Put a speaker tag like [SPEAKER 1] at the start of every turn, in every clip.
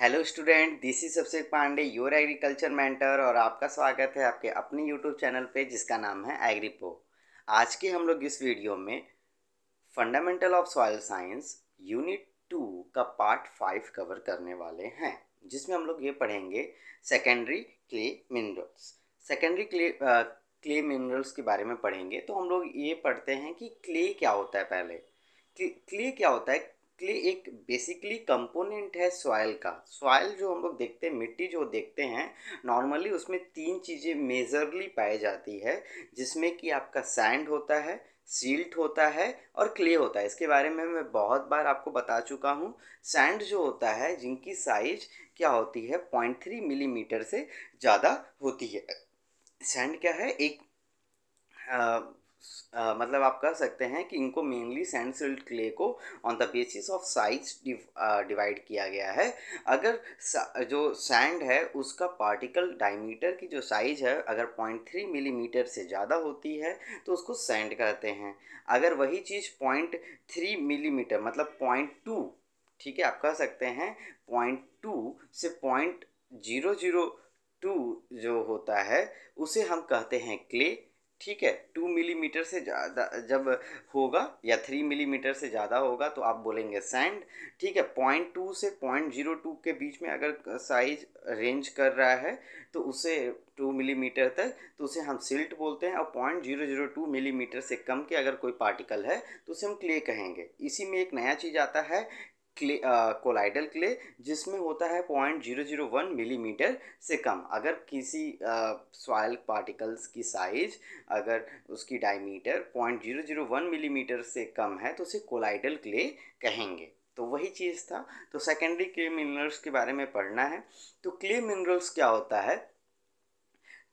[SPEAKER 1] hello student this is सबसे Pandey your agriculture mentor और आपका स्वागत है आपके अपने यूट्यूब चैनल पे जिसका नाम है एग्रीपो आज के हम लोग इस वीडियो में fundamental of soil science unit two का पार्ट फाइव कवर करने वाले हैं जिसमें हम लोग ये पढ़ेंगे secondary clay minerals secondary clay clay minerals के बारे में पढ़ेंगे तो हम लोग ये पढ़ते हैं कि क्ले क्या होता है पहले क्ले क्या होता है बेसिकली एक बेसिकली कंपोनेंट है सॉयल का सॉयल जो हम लोग देखते हैं मिट्टी जो देखते हैं नॉर्मली उसमें तीन चीज़ें मेजरली पाई जाती है जिसमें कि आपका सैंड होता है सील्ट होता है और क्ले होता है इसके बारे में मैं बहुत बार आपको बता चुका हूँ सैंड जो होता है जिनकी साइज क्या होती है पॉइंट थ्री मिलीमीटर से ज़्यादा होती है सैंड क्या है एक मतलब आप कह सकते हैं कि इनको मेनली सैंड सिल्ट क्ले को on the basis of size divide किया गया है अगर जो सैंड है उसका पार्टिकल डायमीटर की जो साइज है अगर पॉइंट थ्री मिलीमीटर से ज़्यादा होती है तो उसको सैंड कहते हैं अगर वही चीज़ पॉइंट थ्री मिलीमीटर मतलब पॉइंट टू ठीक है आप कह सकते हैं पॉइंट टू से पॉइंट जीरो जीरो टू जो होता है उसे हम कहते हैं क्ले ठीक है टू मिलीमीटर से ज़्यादा जब होगा या थ्री मिलीमीटर से ज़्यादा होगा तो आप बोलेंगे सैंड ठीक है पॉइंट टू से पॉइंट जीरो टू के बीच में अगर साइज रेंज कर रहा है तो उसे टू मिलीमीटर तक तो उसे हम सिल्ट बोलते हैं और point zero zero two millimetre से कम के अगर कोई पार्टिकल है तो उसे हम क्ले कहेंगे इसी में एक नया चीज़ आता है क्ले कोलाइडल क्ले जिसमें होता है point zero zero one millimetre से कम अगर किसी सॉयल पार्टिकल्स की साइज अगर उसकी diameter point zero zero one millimetre से कम है तो उसे कोलाइडल क्ले कहेंगे तो वही चीज़ था तो सेकेंडरी क्ले मिनरल्स के बारे में पढ़ना है तो क्ले मिनरल्स क्या होता है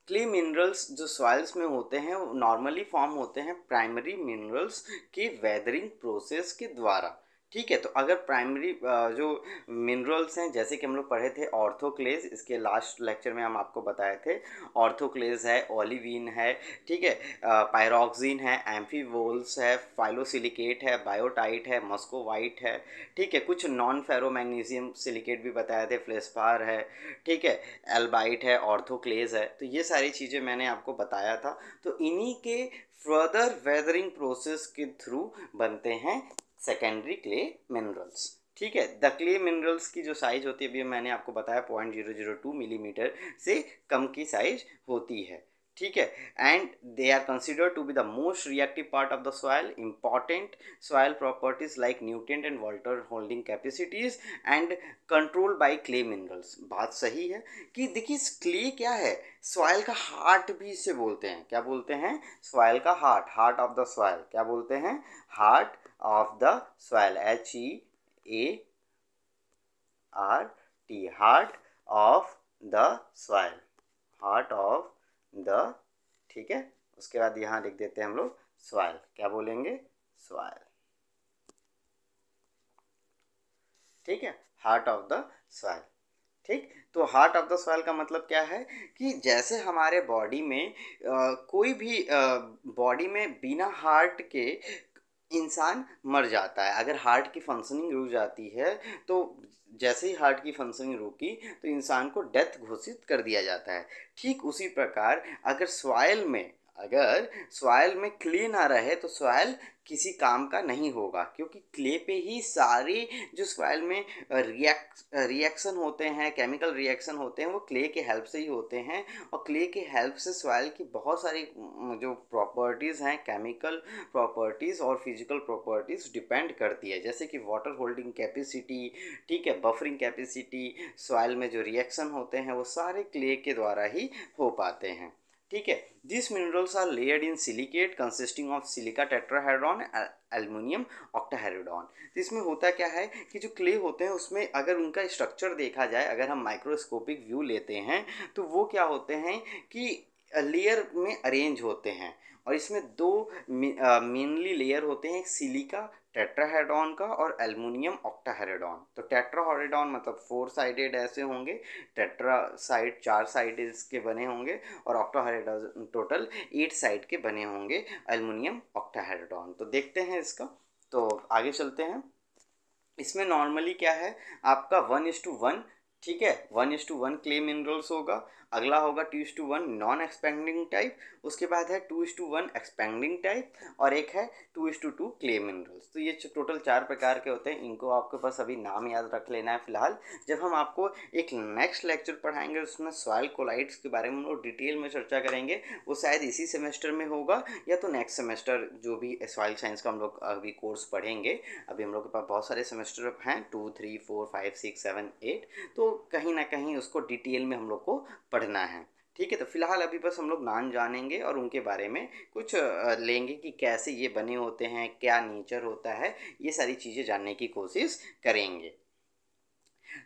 [SPEAKER 1] क्ले मिनरल्स जो सॉइल्स में होते हैं नॉर्मली फॉर्म होते हैं प्राइमरी मिनरल्स के वेदरिंग प्रोसेस के द्वारा ठीक है तो अगर प्राइमरी जो मिनरल्स हैं जैसे कि हम लोग पढ़े थे ऑर्थोक्लेज इसके लास्ट लेक्चर में हम आपको बताए थे ऑर्थोक्लेज है ओलिविन है ठीक है पायरोक्सिन है एम्फीवोल्स है फाइलोसिलिकेट है बायोटाइट है मस्कोवाइट है ठीक है कुछ नॉन फेरोमैग्नीशियम सिलिकेट भी बताए थे फ्लेस्पार है ठीक है एल्बाइट है ऑर्थोक्लेज है तो ये सारी चीज़ें मैंने आपको बताया था तो इन्हीं के फर्दर वेदरिंग प्रोसेस के थ्रू बनते हैं सेकेंडरी क्ले मिनरल्स ठीक है द क्ले मिनरल्स की जो साइज़ होती है अभी मैंने आपको बताया point zero zero two millimetre से कम की साइज होती है ठीक है and they are considered to be the most reactive part of the soil important soil properties like nutrient and water holding capacities and control by clay minerals बात सही है कि देखिए क्ले क्या है सॉयल का हार्ट भी इसे बोलते हैं क्या बोलते हैं सॉयल का heart heart of the soil क्या बोलते हैं heart of the soil H E A R T heart of the soil heart of the ठीक है उसके बाद यहाँ लिख देते हैं हम लोग सॉयल क्या बोलेंगे सॉयल ठीक है हार्ट ऑफ द सॉयल ठीक तो हार्ट ऑफ द सॉयल का मतलब क्या है कि जैसे हमारे बॉडी में आ, कोई भी बॉडी में बिना हार्ट के इंसान मर जाता है अगर हार्ट की फंक्शनिंग रुक जाती है तो जैसे ही हार्ट की फंक्शनिंग रुकी तो इंसान को डेथ घोषित कर दिया जाता है ठीक उसी प्रकार अगर सॉयल में अगर सॉयल में क्ले ना रहे तो सॉयल किसी काम का नहीं होगा क्योंकि क्ले पे ही सारी जो सॉयल में रिएक्ट रिएक्शन होते हैं केमिकल रिएक्शन होते हैं वो क्ले के हेल्प से ही होते हैं और क्ले के हेल्प से सॉयल की बहुत सारी जो प्रॉपर्टीज़ हैं केमिकल प्रॉपर्टीज़ और फिजिकल प्रॉपर्टीज़ डिपेंड करती है जैसे कि वाटर होल्डिंग कैपेसिटी ठीक है बफरिंग कैपेसिटी सॉयल में जो रिएक्शन होते हैं वो सारे क्ले के द्वारा ही हो पाते हैं ठीक है this minerals are layered in silicate consisting of silica tetrahedron aluminium octahedron तो इसमें होता क्या है कि जो क्ले होते हैं उसमें अगर उनका स्ट्रक्चर देखा जाए अगर हम माइक्रोस्कोपिक व्यू लेते हैं तो वो क्या होते हैं कि लेयर में अरेंज होते हैं और इसमें दो मेनली लेयर होते हैं एक सिलिका टेट्राहेड्रॉन का और एलमिनियम ऑक्टाहेरेडॉन तो टेट्राहेरेडॉन मतलब फोर साइडेड ऐसे होंगे टेट्रा साइड चार साइड के बने होंगे और ऑक्टाहेरेडॉन टोटल एट साइड के बने होंगे एलमिनियम ऑक्टाहेरेडॉन तो देखते हैं इसका तो आगे चलते हैं इसमें नॉर्मली क्या है आपका वन इज टू वन ठीक है one is to one clay minerals होगा अगला होगा two is to one non expanding type उसके बाद है two is to one expanding type और एक है two is to two clay minerals तो ये टोटल चार प्रकार के होते हैं इनको आपके पास अभी नाम याद रख लेना है फिलहाल जब हम आपको एक नेक्स्ट लेक्चर पढ़ाएंगे उसमें सॉयल कोलाइट्स के बारे में हम लोग डिटेल में चर्चा करेंगे वो शायद इसी सेमेस्टर में होगा या तो नेक्स्ट सेमेस्टर जो भी सॉयल साइंस का हम लोग अभी कोर्स पढ़ेंगे अभी हम लोग के पास बहुत सारे सेमेस्टर हैं two three four five six seven eight तो कहीं ना कहीं उसको डिटेल में हम लोग को पढ़ पढ़ना है ठीक है तो फिलहाल अभी बस हम लोग नान जानेंगे और उनके बारे में कुछ लेंगे कि कैसे ये बने होते हैं क्या नेचर होता है ये सारी चीज़ें जानने की कोशिश करेंगे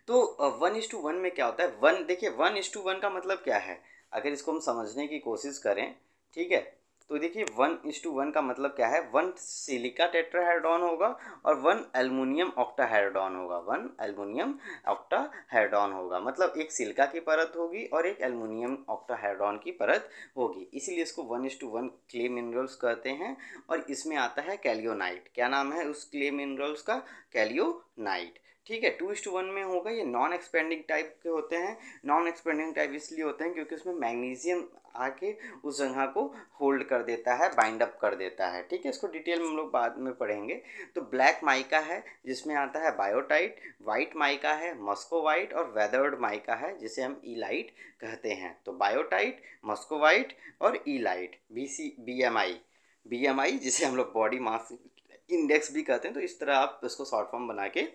[SPEAKER 1] तो वन इज टू वन में क्या होता है वन देखिए वन इज टू वन का मतलब क्या है अगर इसको हम समझने की कोशिश करें ठीक है तो देखिए वन इस टू वन का मतलब क्या है वन सिलिका टेट्राहाइड्रॉन होगा और वन एलमिनियम ऑक्टाहाइड्रॉन होगा वन एलमिनियम ऑक्टाहाइड्रॉन होगा मतलब एक सिलिका की परत होगी और एक एलमिनियम ऑक्टाहाइड्रॉन की परत होगी इसीलिए इसको वन इस टू वन क्ले मिनरल्स कहते हैं और इसमें आता है कैलियोनाइट क्या नाम है उस क्ले मिनरल्स का कैलियोनाइट ठीक है टू इस टू वन में होगा ये नॉन एक्सपेंडिंग टाइप के होते हैं नॉन एक्सपेंडिंग टाइप इसलिए होते हैं क्योंकि उसमें मैग्नीशियम आके उस जगह को होल्ड कर देता है बाइंड अप कर देता है ठीक है इसको डिटेल में हम लोग बाद में पढ़ेंगे तो ब्लैक माइका है जिसमें आता है बायोटाइट वाइट माइका है मस्को वाइट और वेदर्ड माइका है जिसे हम ई लाइट कहते हैं तो बायोटाइट मस्को वाइट और illite B C B M I B M I जिसे हम लोग बॉडी मास इंडेक्स भी कहते हैं तो इस तरह आप इसको शॉर्ट फॉर्म बना के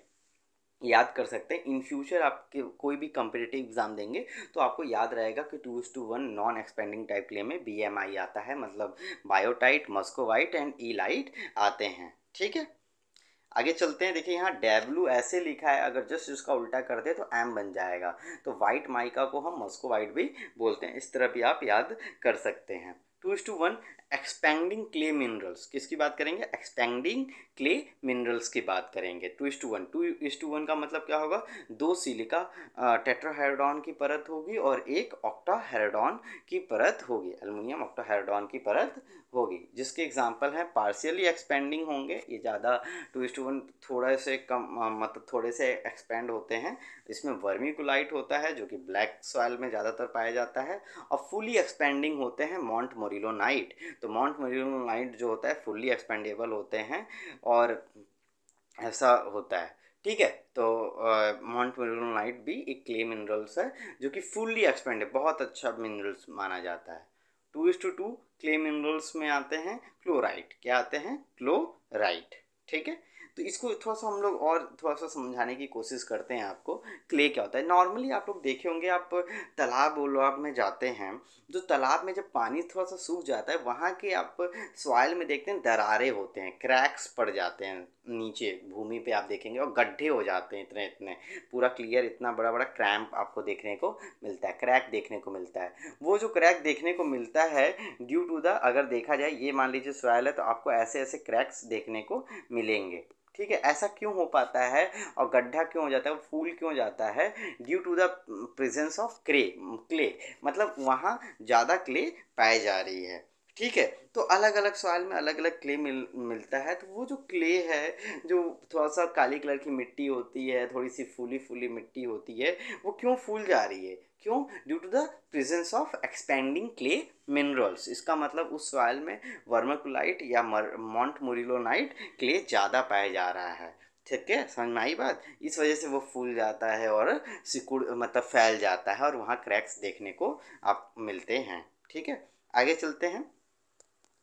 [SPEAKER 1] याद कर सकते हैं इन फ्यूचर आपके कोई भी कंपिटेटिव एग्जाम देंगे तो आपको याद रहेगा कि two is to one non expanding type के में बी एम आई आता है मतलब biotite muscovite and illite आते हैं ठीक है आगे चलते हैं देखिए यहाँ डेब्लू ऐसे लिखा है अगर जस्ट उसका उल्टा कर दे तो एम बन जाएगा तो वाइट माइका को हम मस्को वाइट भी बोलते हैं इस तरह भी आप याद कर सकते हैं two is to one expanding clay minerals किसकी बात करेंगे एक्सपैंडिंग क्ले मिनरल्स की बात करेंगे two is to one two is to one का मतलब क्या होगा दो सिलिका टेट्राहेरोडॉन की परत होगी और एक ऑक्टाहेरोडॉन की परत होगी एलमिनियम ऑक्टाहेरोडॉन की परत होगी जिसके एग्जाम्पल हैं पार्शियली एक्सपेंडिंग होंगे ये ज़्यादा टू इस टू वन थोड़े से कम मतलब थोड़े से एक्सपेंड होते हैं इसमें वर्मिकुलाइट होता है जो कि ब्लैक सॉयल में ज़्यादातर पाया जाता है और फुली एक्सपेंडिंग होते हैं मॉन्ट मोरिलोनाइट तो माउंट मरीन नाइट जो होता है फुल्ली एक्सपेंडेबल होते हैं और ऐसा होता है ठीक है तो माउंट मरीन लाइट भी एक क्ले मिनरल्स है जो कि फुल्ली एक्सपेंड बहुत अच्छा मिनरल्स माना जाता है two is to two clay minerals में आते हैं क्लोराइट क्या आते हैं क्लोराइट ठीक है तो इसको थोड़ा सा हम लोग और थोड़ा सा समझाने की कोशिश करते हैं आपको क्ले क्या होता है नॉर्मली आप लोग देखे होंगे आप तालाब वलाब में जाते हैं जो तालाब में जब पानी थोड़ा सा सूख जाता है वहाँ के आप सॉयल में देखते हैं दरारे होते हैं क्रैक्स पड़ जाते हैं नीचे भूमि पे आप देखेंगे और गड्ढे हो जाते हैं इतने इतने पूरा क्लियर इतना बड़ा बड़ा क्रैम्प आपको देखने को मिलता है क्रैक देखने को मिलता है वो जो क्रैक देखने को मिलता है ड्यू टू द अगर देखा जाए ये मान लीजिए सॉयल है तो आपको ऐसे ऐसे क्रैक्स देखने को मिलेंगे ठीक है ऐसा क्यों हो पाता है और गड्ढा क्यों हो जाता है फूल क्यों जाता है due to the presence of क्रे क्ले मतलब वहाँ ज़्यादा क्ले पाई जा रही है ठीक है तो अलग अलग सॉयल में अलग अलग क्ले मिल मिलता है तो वो जो क्ले है जो थोड़ा सा काली कलर की मिट्टी होती है थोड़ी सी फूली फूली मिट्टी होती है वो क्यों फूल जा रही है क्यों due to the presence of expanding clay minerals इसका मतलब उस सॉइल में वर्मकुलाइट या मर मॉन्ट मोरिलोनाइट क्ले ज़्यादा पाया जा रहा है ठीक है समझ में आई बात इस वजह से वो फूल जाता है और सिकुड़ मतलब फैल जाता है और वहाँ क्रैक्स देखने को आप मिलते हैं ठीक है आगे चलते हैं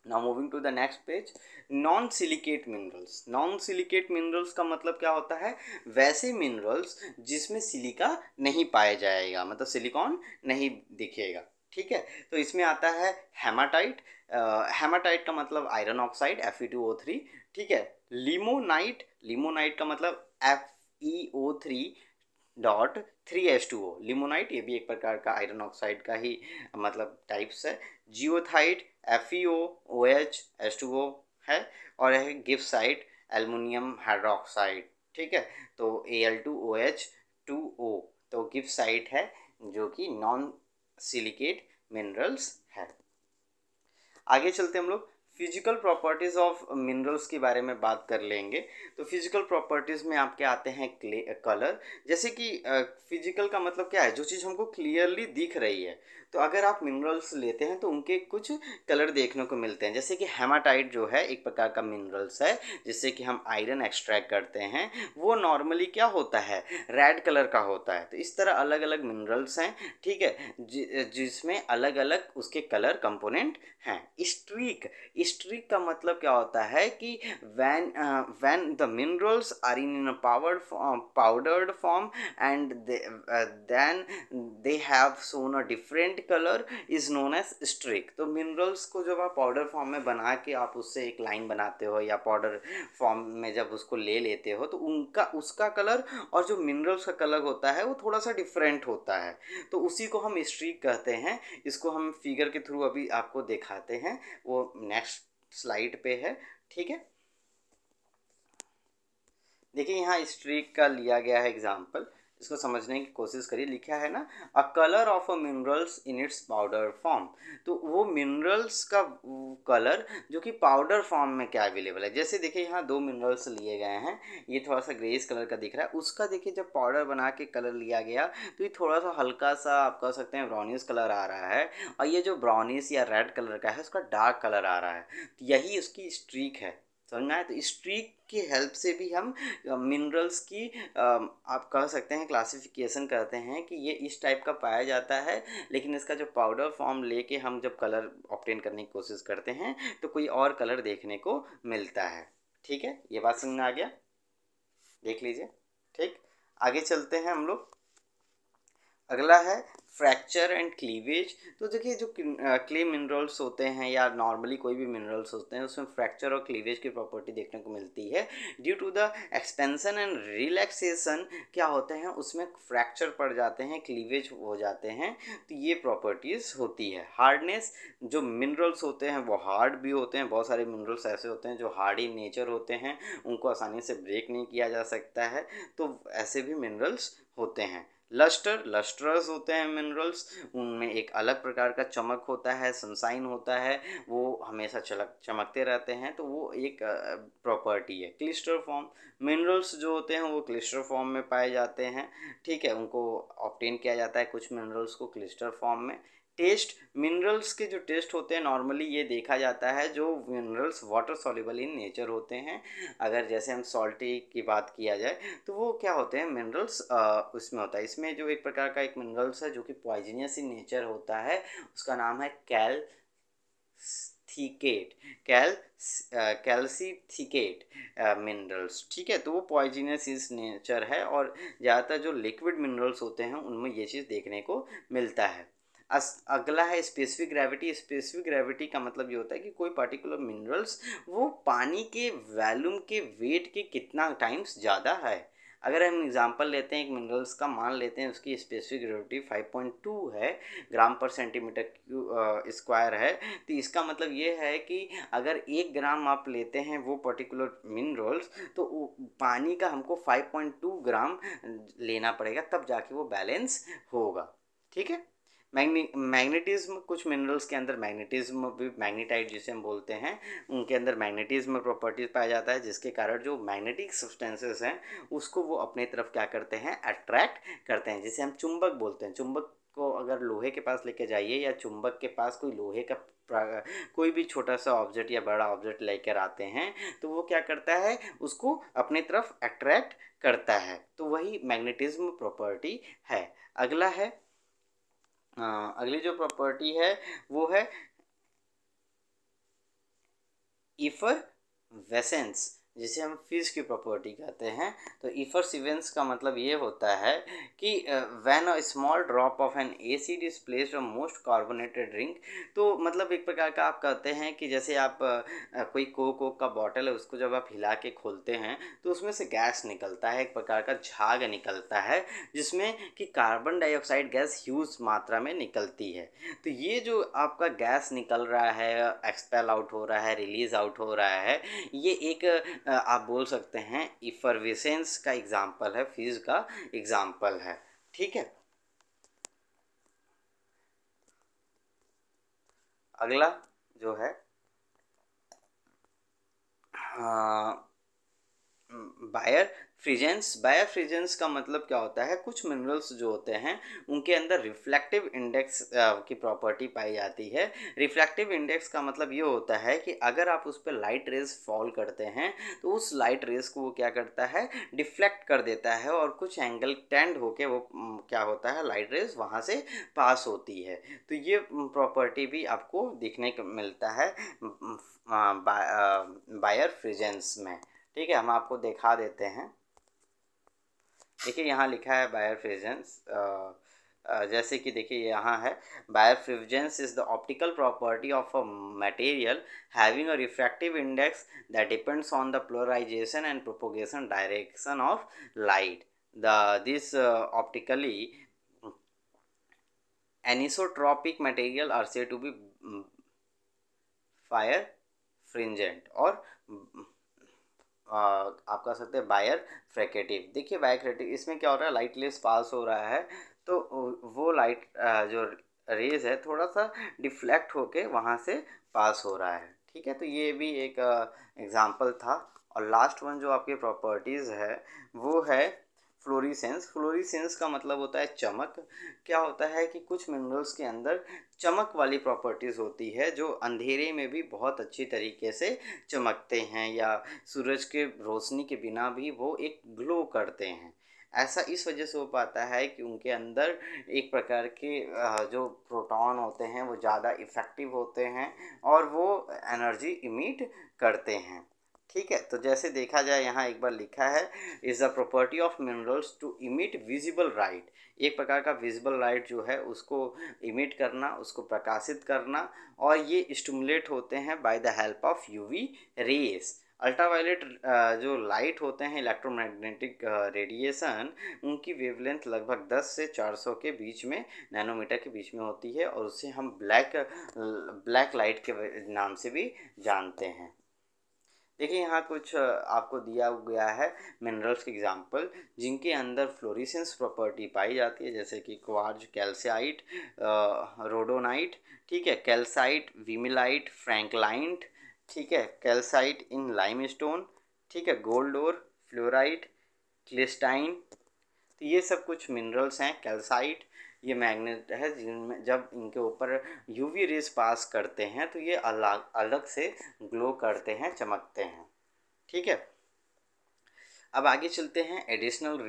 [SPEAKER 1] now moving to the next page non silicate minerals non silicate minerals का मतलब क्या होता है वैसे मिनरल्स जिसमें सिलिका नहीं पाया जाएगा मतलब सिलिकॉन नहीं दिखेगा ठीक है तो इसमें आता है हेमाटाइट हेमाटाइट का मतलब iron oxide F E two O three ठीक है लिमोनाइट लिमोनाइट का मतलब F E O three dot three H two O limonite ये भी एक प्रकार का आयरन ऑक्साइड का ही मतलब टाइप्स है goethite F E O O H H two O है और है साइट एलमिनियम हाइड्रोक्साइड ठीक है तो A L two O H two O तो साइट है जो कि नॉन सिलिकेट मिनरल्स है आगे चलते हम लोग फिजिकल प्रॉपर्टीज़ ऑफ मिनरल्स के बारे में बात कर लेंगे तो फिजिकल प्रॉपर्टीज़ में आपके आते हैं क्ले कलर जैसे कि फिजिकल का मतलब क्या है जो चीज़ हमको क्लियरली दिख रही है तो अगर आप मिनरल्स लेते हैं तो उनके कुछ कलर देखने को मिलते हैं जैसे कि हेमाटाइट जो है एक प्रकार का मिनरल्स है जिससे कि हम आयरन एक्सट्रैक्ट करते हैं वो नॉर्मली क्या होता है रेड कलर का होता है तो इस तरह अलग अलग मिनरल्स हैं ठीक है जिसमें अलग अलग उसके कलर कंपोनेंट हैं स्ट्रीक स्ट्रीक का मतलब क्या होता है कि when when the minerals are in power powdered form and then they have shown a different red colour is known as streak तो मिनरल्स को जब आप पाउडर फॉर्म में बना के आप उससे एक लाइन बनाते हो या पाउडर फॉर्म में जब उसको ले लेते हो तो उनका उसका कलर और जो मिनरल्स का कलर होता है वो थोड़ा सा डिफरेंट होता है तो उसी को हम स्ट्रिक कहते हैं इसको हम फिगर के थ्रू अभी आपको दिखाते हैं वो नेक्स्ट स्लाइड पे है ठीक है देखिए यहाँ स्ट्रीक का लिया गया है एग्जाम्पल इसको समझने की कोशिश करिए लिखा है ना a colour of a minerals in its powder form तो वो मिनरल्स का कलर जो कि पाउडर फॉर्म में क्या अवेलेबल है जैसे देखिए यहाँ दो मिनरल्स लिए गए हैं ये थोड़ा सा ग्रेस कलर का दिख रहा है उसका देखिए जब पाउडर बना के कलर लिया गया तो ये थोड़ा सा हल्का सा आप कह सकते हैं ब्राउनिश कलर आ रहा है और ये जो ब्राउनिश या रेड कलर का है उसका डार्क कलर आ रहा है तो यही उसकी स्ट्रीक है समझ में आए तो स्ट्रीक की हेल्प से भी हम मिनरल्स की आप कह सकते हैं क्लासिफिकेशन करते हैं कि ये इस टाइप का पाया जाता है लेकिन इसका जो पाउडर फॉर्म लेके हम जब कलर ऑप्टेन करने की कोशिश करते हैं तो कोई और कलर देखने को मिलता है ठीक है ये बात समझ में आ गया देख लीजिए ठीक आगे चलते हैं हम लोग अगला है फ्रैक्चर एंड क्लीवेज तो देखिए जो क्ले मिनरल्स होते हैं या नॉर्मली कोई भी मिनरल्स होते हैं उसमें फ्रैक्चर और क्लीवेज की प्रॉपर्टी देखने को मिलती है due to the expansion and relaxation क्या होते हैं उसमें फ्रैक्चर पड़ जाते हैं क्लीवेज हो जाते हैं तो ये प्रॉपर्टीज़ होती है हार्डनेस जो मिनरल्स होते हैं वो हार्ड भी होते हैं बहुत सारे मिनरल्स ऐसे होते हैं जो हार्ड इन नेचर होते हैं उनको आसानी से ब्रेक नहीं किया जा सकता है तो ऐसे भी मिनरल्स होते हैं लस्टर लस्टरस होते हैं मिनरल्स उनमें एक अलग प्रकार का चमक होता है सनसाइन होता है वो हमेशा चलक चमकते रहते हैं तो वो एक प्रॉपर्टी है क्लिस्टर फॉर्म मिनरल्स जो होते हैं वो क्लिस्टर फॉर्म में पाए जाते हैं ठीक है उनको ऑप्टेन किया जाता है कुछ मिनरल्स को क्लिस्टर फॉर्म में टेस्ट मिनरल्स के जो टेस्ट होते हैं नॉर्मली ये देखा जाता है जो minerals water soluble in nature होते हैं अगर जैसे हम सॉल्टी की बात किया जाए तो वो क्या होते हैं मिनरल्स उसमें होता है इसमें जो एक प्रकार का एक मिनरल्स है जो कि पॉइजनियस इन नेचर होता है उसका नाम है कैल थीकेट कैल कैल्सीथिकेट मिनरल्स ठीक है तो वो पॉइजिनस इस नेचर है और ज़्यादातर जो लिक्विड मिनरल्स होते हैं उनमें ये चीज़ देखने को मिलता है अगला है स्पेसिफिक ग्रेविटी स्पेसिफिक ग्रेविटी का मतलब ये होता है कि कोई पार्टिकुलर मिनरल्स वो पानी के वैल्यूम के वेट के कितना टाइम्स ज़्यादा है अगर हम एग्जांपल लेते हैं एक मिनरल्स का मान लेते हैं उसकी स्पेसिफिक ग्रेविटी 5.2 है ग्राम पर सेंटीमीटर स्क्वायर है तो इसका मतलब ये है कि अगर एक ग्राम आप लेते हैं वो पर्टिकुलर मिनरल्स तो पानी का हमको 5.2 ग्राम लेना पड़ेगा तब जाके वो बैलेंस होगा ठीक है मैग्नी मैग्नेटिज्म कुछ मिनरल्स के अंदर मैग्नेटिज्म भी मैग्नेटाइट जिसे हम बोलते हैं उनके अंदर मैग्नेटिज्म प्रॉपर्टीज पाया जाता है जिसके कारण जो मैग्नेटिक सब्सटेंसेस हैं उसको वो अपने तरफ क्या करते हैं अट्रैक्ट करते हैं जिसे हम चुंबक बोलते हैं चुंबक को अगर लोहे के पास लेके जाइए या चुंबक के पास कोई लोहे का कोई भी छोटा सा ऑब्जेक्ट या बड़ा ऑब्जेक्ट लेकर आते हैं तो वो क्या करता है उसको अपने तरफ अट्रैक्ट करता है तो वही मैग्नेटिज्म प्रॉपर्टी है अगला है हाँ, अगली जो प्रॉपर्टी है वो है इफर वेसेंस जिसे हम फिश की प्रॉपर्टी कहते हैं तो इफर्स इवेंट्स का मतलब ये होता है कि when a small drop of N C is place on most carbonated drink तो मतलब एक प्रकार का आप कहते हैं कि जैसे आप कोई कोक कोक का बॉटल है उसको जब आप हिला के खोलते हैं तो उसमें से गैस निकलता है एक प्रकार का झाग निकलता है जिसमें कि कार्बन डाइऑक्साइड गैस ह्यूज मात्रा में निकलती है तो ये जो आपका गैस निकल रहा है एक्सपेल आउट हो रहा है रिलीज आउट हो रहा है ये एक आप बोल सकते हैं इफरवेसेंस का एग्ज़ाम्पल है फिज का एग्ज़ाम्पल है ठीक है अगला जो है आ, बायर फ्रीजेंस बायोफ्रीजेंस का मतलब क्या होता है कुछ मिनरल्स जो होते हैं उनके अंदर रिफ्लेक्टिव इंडेक्स की प्रॉपर्टी पाई जाती है रिफ्लेक्टिव इंडेक्स का मतलब ये होता है कि अगर आप उस पर लाइट रेज फॉल करते हैं तो उस लाइट रेज को वो क्या करता है डिफ्लेक्ट कर देता है और कुछ एंगल टेंड होके वो क्या होता है लाइट रेज वहाँ से पास होती है तो ये प्रॉपर्टी भी आपको देखने को मिलता है बायर फ्रीजेंस में ठीक है हम आपको दिखा देते हैं देखिए यहाँ लिखा है बायर फ्रेजेंस जैसे कि देखिए यहाँ है birefringence is the optical property of a material having a refractive index that depends on the polarisation and propagation direction of light the this optically anisotropic material are said to be birefringent और आप कह सकते हैं buyer फ्रेकेटिव देखिए buyer फ्रेकेटिव इसमें क्या हो रहा है लाइट लेस पास हो रहा है तो वो लाइट जो रेज है थोड़ा सा डिफ्लेक्ट होके वहाँ से पास हो रहा है ठीक है तो ये भी एक एग्ज़ाम्पल था और लास्ट वन जो आपके प्रॉपर्टीज़ है वो है फ्लोरीसेंस फ्लोरीसेंस का मतलब होता है चमक क्या होता है कि कुछ मिनरल्स के अंदर चमक वाली प्रॉपर्टीज़ होती है जो अंधेरे में भी बहुत अच्छी तरीके से चमकते हैं या सूरज के रोशनी के बिना भी वो एक ग्लो करते हैं ऐसा इस वजह से हो पाता है कि उनके अंदर एक प्रकार के जो प्रोटॉन होते हैं वो ज़्यादा इफ़ेक्टिव होते हैं और वो एनर्जी इमिट करते हैं ठीक है तो जैसे देखा जाए यहाँ एक बार लिखा है is the property of minerals to emit visible right एक प्रकार का विजिबल राइट जो है उसको इमिट करना उसको प्रकाशित करना और ये स्टमुलेट होते हैं by the help of UV rays ultraviolet जो लाइट होते हैं इलेक्ट्रोमैग्नेटिक रेडिएशन उनकी वेवलेंथ लगभग 10 से 400 के बीच में नैनोमीटर के बीच में होती है और उसे हम ब्लैक ब्लैक लाइट के नाम से भी जानते हैं देखिए यहाँ कुछ आपको दिया गया है मिनरल्स के एग्जाम्पल जिनके अंदर फ्लोरिसेंस प्रॉपर्टी पाई जाती है जैसे कि क्वार्ज कैल्साइट रोडोनाइट ठीक है कैल्साइट विमिलाइट फ्रैंकलाइंट ठीक है कैल्साइट इन लाइम स्टोन ठीक है गोल्ड और फ्लोराइट क्लिस्टाइन तो ये सब कुछ मिनरल्स हैं कैल्साइट ये मैग्नेट है जिनमें जब इनके ऊपर यूवी रेज पास करते हैं तो ये अलग अलग से ग्लो करते हैं चमकते हैं ठीक है अब आगे चलते हैं एडिशनल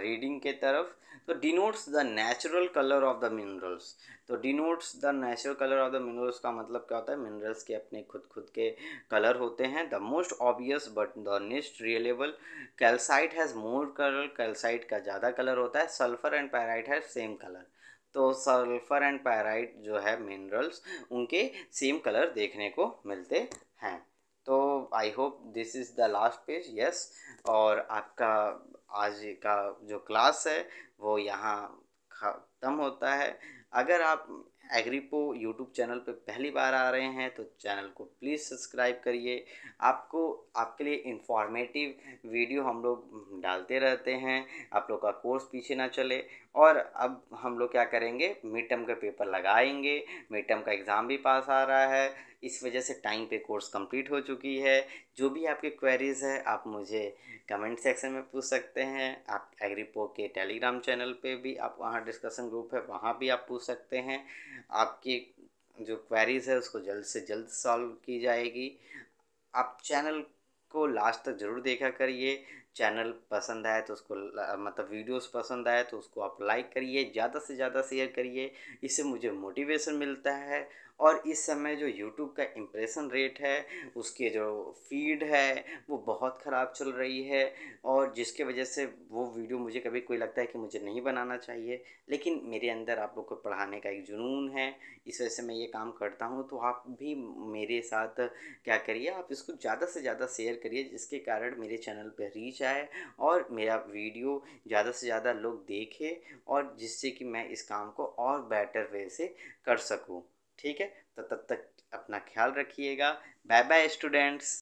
[SPEAKER 1] रीडिंग के तरफ तो denotes the natural colour of the minerals तो denotes the natural colour of the minerals का मतलब क्या होता है मिनरल्स के अपने खुद खुद के कलर होते हैं the most obvious but the least reliable calcite has more colour calcite का ज़्यादा कलर होता है sulphur and pyrite has same colour तो सल्फर एंड पैराइट जो है मिनरल्स उनके सेम कलर देखने को मिलते हैं तो I hope this is the last page yes और आपका आज का जो क्लास है वो यहाँ ख़त्म होता है अगर आप एग्रीपो यूट्यूब चैनल पे पहली बार आ रहे हैं तो चैनल को प्लीज़ सब्सक्राइब करिए आपको आपके लिए इन्फॉर्मेटिव वीडियो हम लोग डालते रहते हैं आप लोग का कोर्स पीछे ना चले और अब हम लोग क्या करेंगे मिड टर्म का पेपर लगाएंगे मिड टर्म का एग्ज़ाम भी पास आ रहा है इस वजह से टाइम पे कोर्स कंप्लीट हो चुकी है जो भी आपकी क्वेरीज़ है आप मुझे कमेंट सेक्शन में पूछ सकते हैं आप एग्रीपो के टेलीग्राम चैनल पे भी आप वहाँ डिस्कशन ग्रुप है वहाँ भी आप पूछ सकते हैं आपकी जो क्वेरीज़ है उसको जल्द से जल्द सॉल्व की जाएगी आप चैनल को लास्ट तक ज़रूर देखा करिए चैनल पसंद आए तो उसको मतलब वीडियोस पसंद आए तो उसको आप लाइक करिए ज़्यादा से ज़्यादा शेयर करिए इससे मुझे मोटिवेशन मिलता है और इस समय जो यूट्यूब का इम्प्रेशन रेट है उसके जो फीड है वो बहुत ख़राब चल रही है और जिसके वजह से वो वीडियो मुझे कभी कोई लगता है कि मुझे नहीं बनाना चाहिए लेकिन मेरे अंदर आप लोग को पढ़ाने का एक जुनून है इस वजह से मैं ये काम करता हूँ तो आप भी मेरे साथ क्या करिए आप इसको ज़्यादा से ज़्यादा शेयर करिए जिसके कारण मेरे चैनल पर रीच आए और मेरा वीडियो ज़्यादा से ज़्यादा लोग देखें और जिससे कि मैं इस काम को और बेटर वे से कर सकूँ ठीक है तो तब तक अपना ख्याल रखिएगा बाय बाय स्टूडेंट्स